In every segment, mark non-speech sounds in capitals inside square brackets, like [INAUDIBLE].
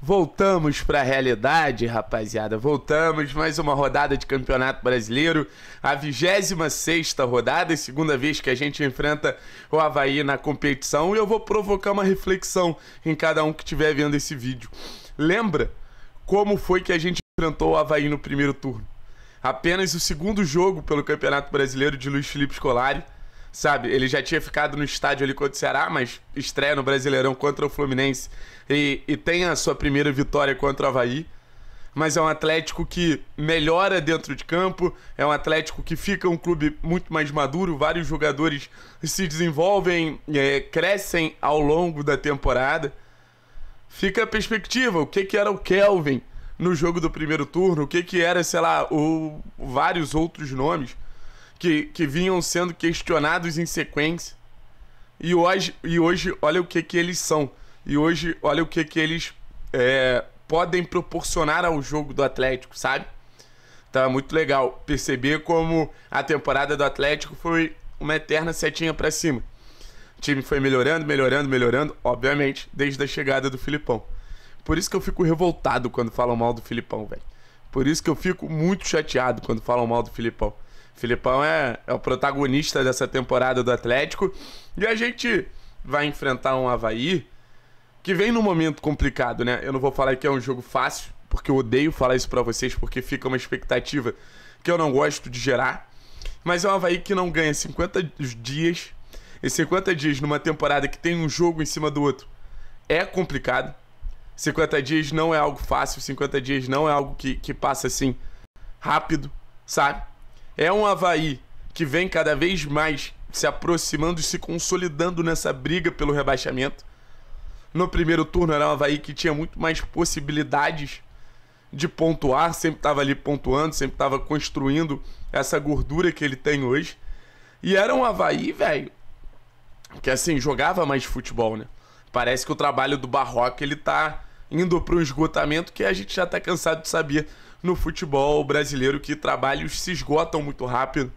Voltamos para a realidade, rapaziada. Voltamos mais uma rodada de Campeonato Brasileiro, a 26 rodada, segunda vez que a gente enfrenta o Havaí na competição. E eu vou provocar uma reflexão em cada um que estiver vendo esse vídeo. Lembra como foi que a gente enfrentou o Havaí no primeiro turno? Apenas o segundo jogo pelo Campeonato Brasileiro de Luiz Felipe Scolari sabe? Ele já tinha ficado no estádio ali contra o Ceará, mas estreia no Brasileirão contra o Fluminense e, e tem a sua primeira vitória contra o Havaí. Mas é um Atlético que melhora dentro de campo, é um Atlético que fica um clube muito mais maduro, vários jogadores se desenvolvem, é, crescem ao longo da temporada. Fica a perspectiva, o que, que era o Kelvin no jogo do primeiro turno, o que, que era, sei lá, o, vários outros nomes que, que vinham sendo questionados em sequência. E hoje, e hoje olha o que, que eles são. E hoje, olha o que, que eles é, podem proporcionar ao jogo do Atlético, sabe? Tá muito legal perceber como a temporada do Atlético foi uma eterna setinha para cima. O time foi melhorando, melhorando, melhorando, obviamente, desde a chegada do Filipão. Por isso que eu fico revoltado quando falam mal do Filipão, velho. Por isso que eu fico muito chateado quando falam mal do Filipão. Filipão é, é o protagonista dessa temporada do Atlético. E a gente vai enfrentar um Havaí que vem num momento complicado, né? Eu não vou falar que é um jogo fácil, porque eu odeio falar isso para vocês, porque fica uma expectativa que eu não gosto de gerar. Mas é um Havaí que não ganha 50 dias. E 50 dias numa temporada que tem um jogo em cima do outro é complicado. 50 dias não é algo fácil, 50 dias não é algo que, que passa assim rápido, sabe? É um Havaí que vem cada vez mais se aproximando e se consolidando nessa briga pelo rebaixamento. No primeiro turno era um Havaí que tinha muito mais possibilidades de pontuar, sempre estava ali pontuando, sempre estava construindo essa gordura que ele tem hoje. E era um Havaí, velho, que assim, jogava mais futebol, né? Parece que o trabalho do Barroca ele tá indo para um esgotamento que a gente já tá cansado de saber no futebol brasileiro que trabalhos se esgotam muito rápido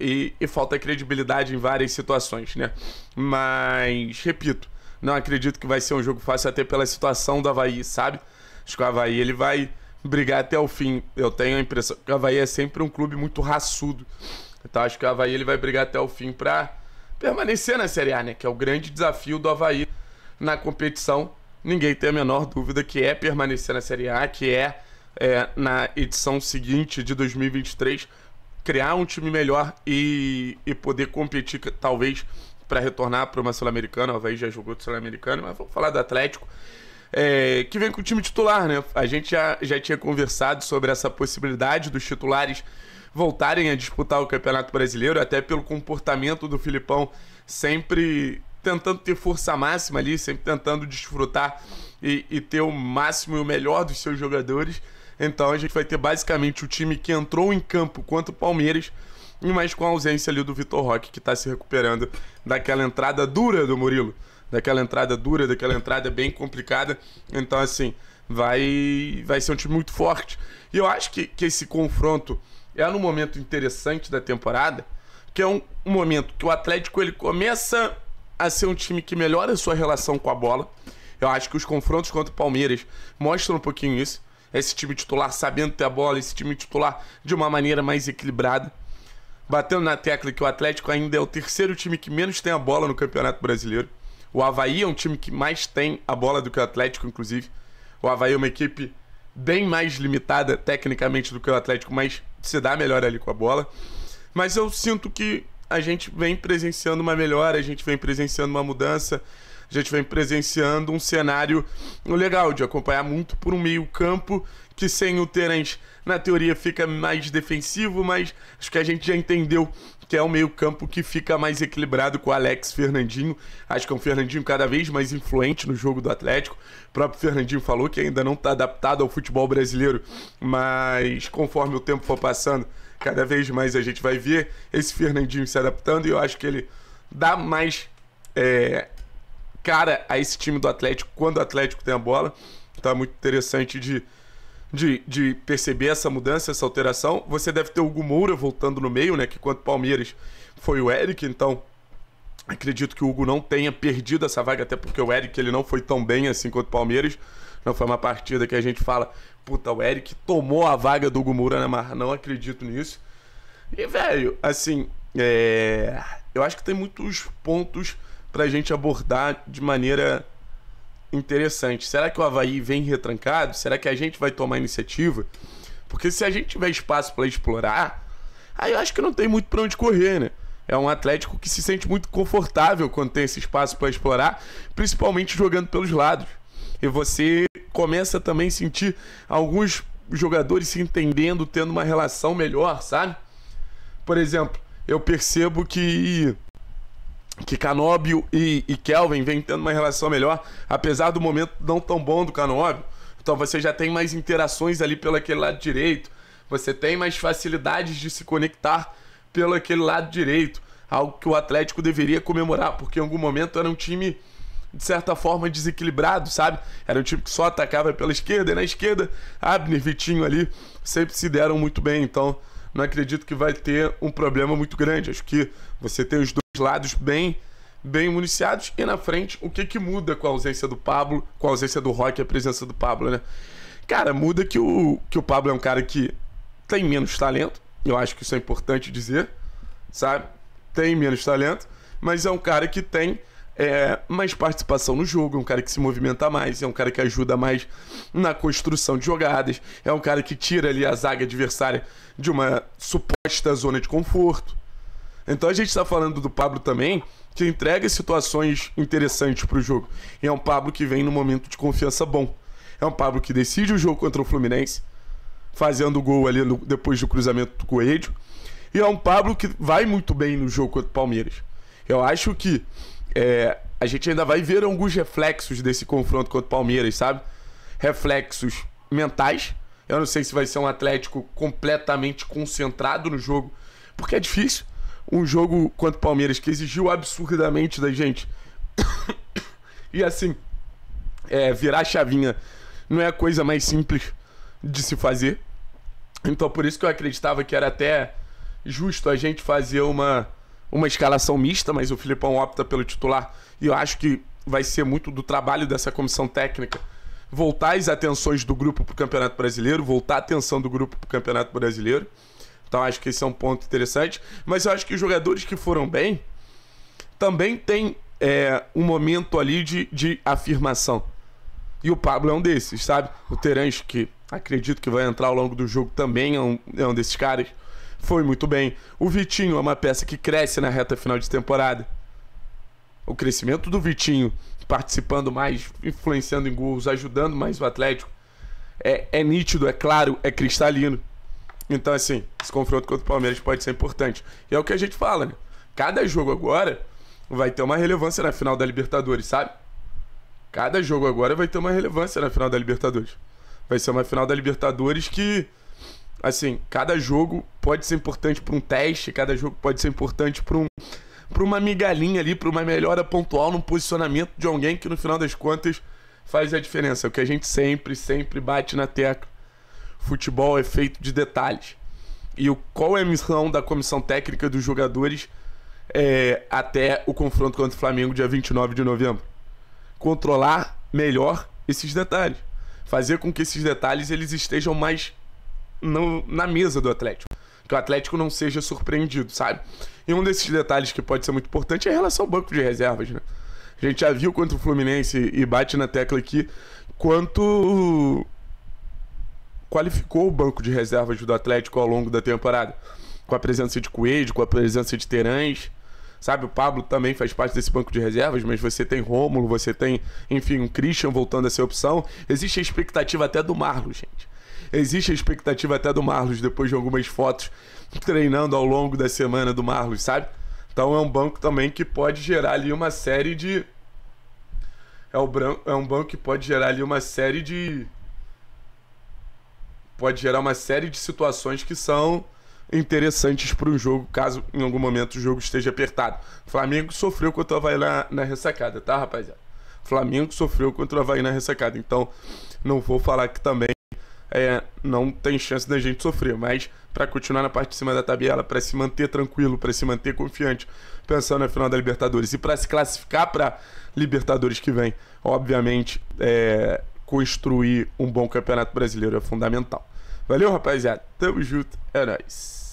e, e falta credibilidade em várias situações, né? Mas, repito, não acredito que vai ser um jogo fácil até pela situação do Havaí, sabe? Acho que o Havaí ele vai brigar até o fim. Eu tenho a impressão que o Havaí é sempre um clube muito raçudo. Então acho que o Havaí ele vai brigar até o fim para permanecer na Série A, né? Que é o grande desafio do Havaí na competição. Ninguém tem a menor dúvida que é permanecer na Série A, que é é, na edição seguinte de 2023 criar um time melhor e, e poder competir, talvez, para retornar para uma Sul-Americana. O Havaí já jogou Sul-Americana, mas vamos falar do Atlético, é, que vem com o time titular, né? A gente já, já tinha conversado sobre essa possibilidade dos titulares voltarem a disputar o Campeonato Brasileiro, até pelo comportamento do Filipão sempre tentando ter força máxima ali, sempre tentando desfrutar e, e ter o máximo e o melhor dos seus jogadores. Então a gente vai ter basicamente o time que entrou em campo contra o Palmeiras, e mais com a ausência ali do Vitor Roque, que está se recuperando daquela entrada dura do Murilo. Daquela entrada dura, daquela entrada bem complicada. Então, assim, vai, vai ser um time muito forte. E eu acho que, que esse confronto é no momento interessante da temporada, que é um, um momento que o Atlético ele começa a ser um time que melhora a sua relação com a bola. Eu acho que os confrontos contra o Palmeiras mostram um pouquinho isso esse time titular sabendo ter a bola, esse time titular de uma maneira mais equilibrada. Batendo na tecla que o Atlético ainda é o terceiro time que menos tem a bola no Campeonato Brasileiro. O Havaí é um time que mais tem a bola do que o Atlético, inclusive. O Havaí é uma equipe bem mais limitada tecnicamente do que o Atlético, mas se dá melhor ali com a bola. Mas eu sinto que a gente vem presenciando uma melhora, a gente vem presenciando uma mudança a gente vem presenciando um cenário legal de acompanhar muito por um meio-campo que sem o Terence, na teoria, fica mais defensivo, mas acho que a gente já entendeu que é o meio-campo que fica mais equilibrado com o Alex Fernandinho. Acho que é um Fernandinho cada vez mais influente no jogo do Atlético. O próprio Fernandinho falou que ainda não está adaptado ao futebol brasileiro, mas conforme o tempo for passando, cada vez mais a gente vai ver esse Fernandinho se adaptando e eu acho que ele dá mais é, cara a esse time do Atlético quando o Atlético tem a bola. Tá muito interessante de, de, de perceber essa mudança, essa alteração. Você deve ter o Hugo Moura voltando no meio, né? Que quanto Palmeiras foi o Eric, então acredito que o Hugo não tenha perdido essa vaga, até porque o Eric ele não foi tão bem assim quanto o Palmeiras. Não foi uma partida que a gente fala, puta, o Eric tomou a vaga do Hugo Moura, né, mas Não acredito nisso. E, velho, assim, é... eu acho que tem muitos pontos para a gente abordar de maneira interessante. Será que o Havaí vem retrancado? Será que a gente vai tomar iniciativa? Porque se a gente tiver espaço para explorar, aí eu acho que não tem muito para onde correr, né? É um Atlético que se sente muito confortável quando tem esse espaço para explorar, principalmente jogando pelos lados. E você começa também a sentir alguns jogadores se entendendo, tendo uma relação melhor, sabe? Por exemplo, eu percebo que que Canóbio e, e, Kelvin vem tendo uma relação melhor, apesar do momento não tão bom do Canóbio. Então você já tem mais interações ali pelo aquele lado direito, você tem mais facilidades de se conectar pelo aquele lado direito, algo que o Atlético deveria comemorar, porque em algum momento era um time de certa forma desequilibrado, sabe? Era um time que só atacava pela esquerda e na esquerda, Abner, Vitinho ali sempre se deram muito bem, então não acredito que vai ter um problema muito grande. Acho que você tem os dois lados bem bem municiados e na frente o que que muda com a ausência do Pablo, com a ausência do Rock e a presença do Pablo, né? Cara, muda que o que o Pablo é um cara que tem menos talento, eu acho que isso é importante dizer, sabe? Tem menos talento, mas é um cara que tem é, mais participação no jogo, é um cara que se movimenta mais, é um cara que ajuda mais na construção de jogadas, é um cara que tira ali a zaga adversária de uma suposta zona de conforto. Então a gente está falando do Pablo também, que entrega situações interessantes para o jogo. E é um Pablo que vem no momento de confiança bom. É um Pablo que decide o jogo contra o Fluminense, fazendo o gol ali no, depois do cruzamento do Coelho. E é um Pablo que vai muito bem no jogo contra o Palmeiras. Eu acho que é, a gente ainda vai ver alguns reflexos desse confronto contra o Palmeiras, sabe? Reflexos mentais. Eu não sei se vai ser um Atlético completamente concentrado no jogo, porque é difícil. Um jogo contra o Palmeiras que exigiu absurdamente da gente. [COUGHS] e assim, é, virar a chavinha não é a coisa mais simples de se fazer. Então por isso que eu acreditava que era até justo a gente fazer uma uma escalação mista, mas o Filipão opta pelo titular. E eu acho que vai ser muito do trabalho dessa comissão técnica voltar as atenções do grupo para o Campeonato Brasileiro, voltar a atenção do grupo para o Campeonato Brasileiro. Então acho que esse é um ponto interessante. Mas eu acho que os jogadores que foram bem também tem é, um momento ali de, de afirmação. E o Pablo é um desses, sabe? O Terence, que acredito que vai entrar ao longo do jogo, também é um, é um desses caras foi muito bem. O Vitinho é uma peça que cresce na reta final de temporada. O crescimento do Vitinho, participando mais, influenciando em gols, ajudando mais o Atlético, é, é nítido, é claro, é cristalino. Então, assim, esse confronto contra o Palmeiras pode ser importante. E é o que a gente fala, né? Cada jogo agora vai ter uma relevância na final da Libertadores, sabe? Cada jogo agora vai ter uma relevância na final da Libertadores. Vai ser uma final da Libertadores que assim, cada jogo pode ser importante para um teste, cada jogo pode ser importante para um para uma migalhinha ali, para uma melhora pontual no posicionamento de alguém que no final das contas faz a diferença. É o que a gente sempre, sempre bate na tecla. Futebol é feito de detalhes. E o, qual é a missão da comissão técnica dos jogadores é, até o confronto contra o Flamengo, dia 29 de novembro? Controlar melhor esses detalhes. Fazer com que esses detalhes eles estejam mais no, na mesa do Atlético. Que o Atlético não seja surpreendido, sabe? E um desses detalhes que pode ser muito importante é em relação ao banco de reservas, né? A gente já viu contra o Fluminense e bate na tecla aqui quanto qualificou o banco de reservas do Atlético ao longo da temporada. Com a presença de Coelho, com a presença de Terãs, sabe? O Pablo também faz parte desse banco de reservas, mas você tem Rômulo, você tem, enfim, um Christian voltando a ser opção. Existe a expectativa até do Marlos, gente. Existe a expectativa até do Marlos, depois de algumas fotos, treinando ao longo da semana do Marlos, sabe? Então é um banco também que pode gerar ali uma série de. É, o é um banco que pode gerar ali uma série de. Pode gerar uma série de situações que são interessantes para o jogo, caso em algum momento o jogo esteja apertado. Flamengo sofreu contra o Havaí na, na ressacada, tá, rapaziada? Flamengo sofreu contra o Havaí na ressacada. Então, não vou falar que também é, não tem chance da gente sofrer. Mas para continuar na parte de cima da tabela, para se manter tranquilo, para se manter confiante, pensando na final da Libertadores e para se classificar para Libertadores que vem, obviamente, é, construir um bom campeonato brasileiro é fundamental. Valeu, rapaziada. Tamo junto. É nóis.